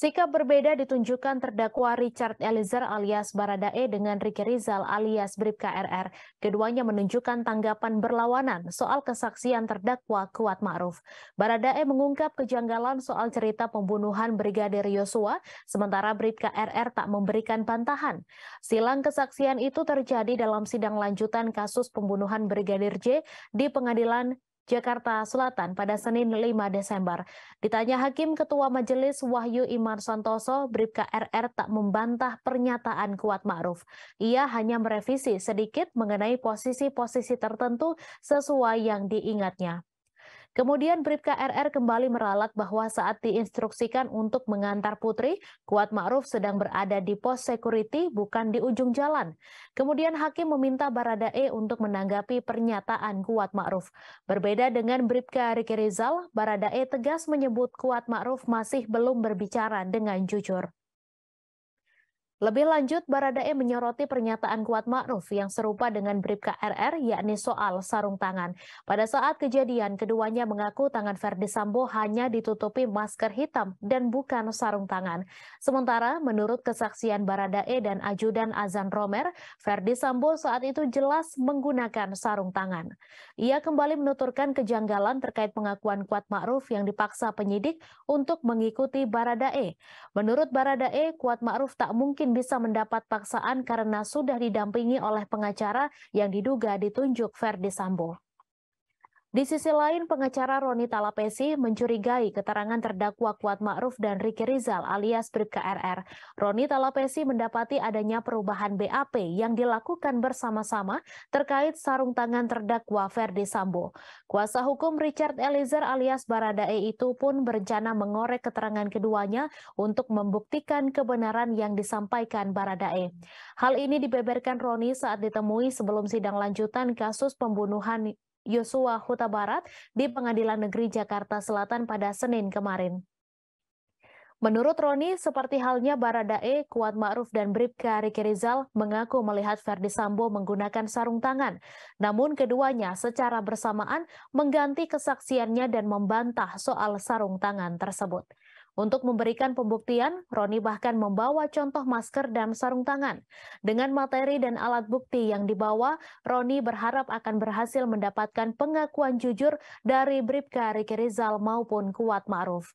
Sikap berbeda ditunjukkan terdakwa Richard Eliezer alias Baradae dengan Ricky Rizal alias Bribka RR. Keduanya menunjukkan tanggapan berlawanan soal kesaksian terdakwa Kuat Ma'ruf. Baradae mengungkap kejanggalan soal cerita pembunuhan Brigadir Yosua, sementara Bribka RR tak memberikan bantahan. Silang kesaksian itu terjadi dalam sidang lanjutan kasus pembunuhan Brigadir J di pengadilan Jakarta Selatan pada Senin 5 Desember. Ditanya Hakim Ketua Majelis Wahyu Iman Santoso, Bribka RR tak membantah pernyataan Kuat Ma'ruf. Ia hanya merevisi sedikit mengenai posisi-posisi tertentu sesuai yang diingatnya. Kemudian Bribka RR kembali meralat bahwa saat diinstruksikan untuk mengantar Putri, Kuat Ma'ruf sedang berada di pos security bukan di ujung jalan. Kemudian Hakim meminta Baradae untuk menanggapi pernyataan Kuat Ma'ruf. Berbeda dengan Bribka Riki Rizal, Baradae tegas menyebut Kuat Ma'ruf masih belum berbicara dengan jujur. Lebih lanjut, Baradae menyoroti pernyataan Kuat Ma'ruf yang serupa dengan Bribka RR, yakni soal sarung tangan. Pada saat kejadian, keduanya mengaku tangan Verdi Sambo hanya ditutupi masker hitam dan bukan sarung tangan. Sementara, menurut kesaksian Baradae dan Ajudan Azan Romer, Verdi Sambo saat itu jelas menggunakan sarung tangan. Ia kembali menuturkan kejanggalan terkait pengakuan Kuat Ma'ruf yang dipaksa penyidik untuk mengikuti Baradae. Menurut Baradae, Kuat Ma'ruf tak mungkin bisa mendapat paksaan karena sudah didampingi oleh pengacara yang diduga ditunjuk Verdi Sambo. Di sisi lain, pengacara Roni Talapesi mencurigai keterangan terdakwa Kuat Ma'ruf dan Riki Rizal alias Bribka RR. Roni Talapesi mendapati adanya perubahan BAP yang dilakukan bersama-sama terkait sarung tangan terdakwa Ferdi Sambo. Kuasa hukum Richard Eliezer alias Baradae itu pun berencana mengorek keterangan keduanya untuk membuktikan kebenaran yang disampaikan Baradae. Hal ini dibeberkan Roni saat ditemui sebelum sidang lanjutan kasus pembunuhan Yosua Huta Barat di Pengadilan Negeri Jakarta Selatan pada Senin kemarin. Menurut Roni, seperti halnya Baradae, Kuat Ma'ruf, dan Bribka Riki Rizal mengaku melihat Verdi Sambo menggunakan sarung tangan. Namun keduanya secara bersamaan mengganti kesaksiannya dan membantah soal sarung tangan tersebut. Untuk memberikan pembuktian, Roni bahkan membawa contoh masker dan sarung tangan. Dengan materi dan alat bukti yang dibawa, Roni berharap akan berhasil mendapatkan pengakuan jujur dari Bribka Riki Rizal maupun Kuat Ma'ruf.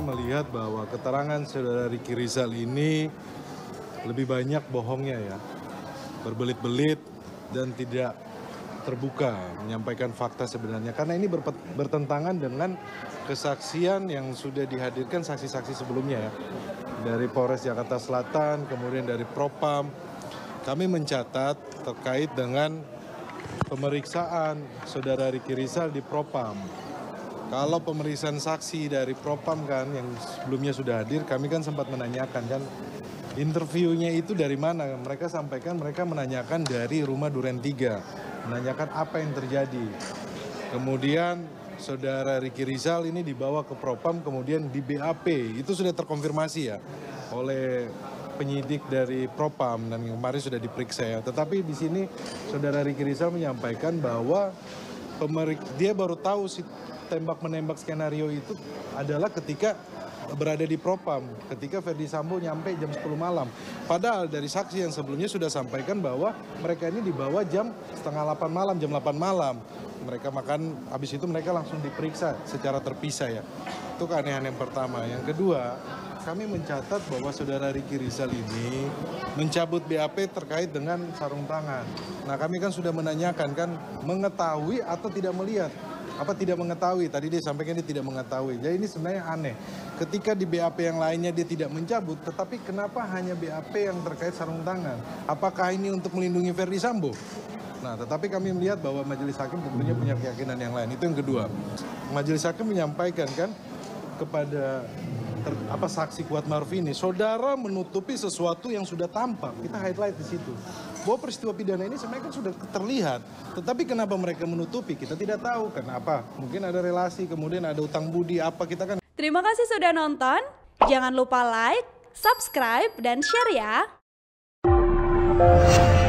melihat bahwa keterangan saudara Riki Rizal ini lebih banyak bohongnya ya, berbelit-belit dan tidak terbuka menyampaikan fakta sebenarnya karena ini bertentangan dengan kesaksian yang sudah dihadirkan saksi-saksi sebelumnya ya dari Polres Jakarta Selatan kemudian dari Propam kami mencatat terkait dengan pemeriksaan saudara Riki Rizal di Propam kalau pemeriksaan saksi dari Propam kan yang sebelumnya sudah hadir kami kan sempat menanyakan kan interviewnya itu dari mana mereka sampaikan mereka menanyakan dari rumah Duren 3 menanyakan apa yang terjadi. Kemudian saudara Riki Rizal ini dibawa ke Propam kemudian di BAP. Itu sudah terkonfirmasi ya oleh penyidik dari Propam dan kemarin sudah diperiksa ya. Tetapi di sini saudara Riki Rizal menyampaikan bahwa dia baru tahu si tembak menembak skenario itu adalah ketika berada di Propam ketika Ferdi Sambo nyampe jam 10 malam. Padahal dari saksi yang sebelumnya sudah sampaikan bahwa mereka ini dibawa jam setengah 8 malam, jam 8 malam. Mereka makan, habis itu mereka langsung diperiksa secara terpisah ya. Itu keanehan yang pertama. Yang kedua, kami mencatat bahwa saudara Riki Rizal ini mencabut BAP terkait dengan sarung tangan. Nah kami kan sudah menanyakan kan mengetahui atau tidak melihat apa tidak mengetahui tadi dia sampaikan dia tidak mengetahui jadi ini sebenarnya aneh ketika di BAP yang lainnya dia tidak mencabut tetapi kenapa hanya BAP yang terkait sarung tangan apakah ini untuk melindungi Verdi Sambo Nah, tetapi kami melihat bahwa majelis hakim tentunya punya keyakinan yang lain. Itu yang kedua. Majelis hakim menyampaikan kan kepada ter, apa saksi kuat Marvin ini, saudara menutupi sesuatu yang sudah tampak. Kita highlight di situ bahwa peristiwa pidana ini sebenarnya kan sudah terlihat. Tetapi kenapa mereka menutupi? Kita tidak tahu. Kenapa? Mungkin ada relasi, kemudian ada utang budi, apa kita kan. Terima kasih sudah nonton. Jangan lupa like, subscribe, dan share ya.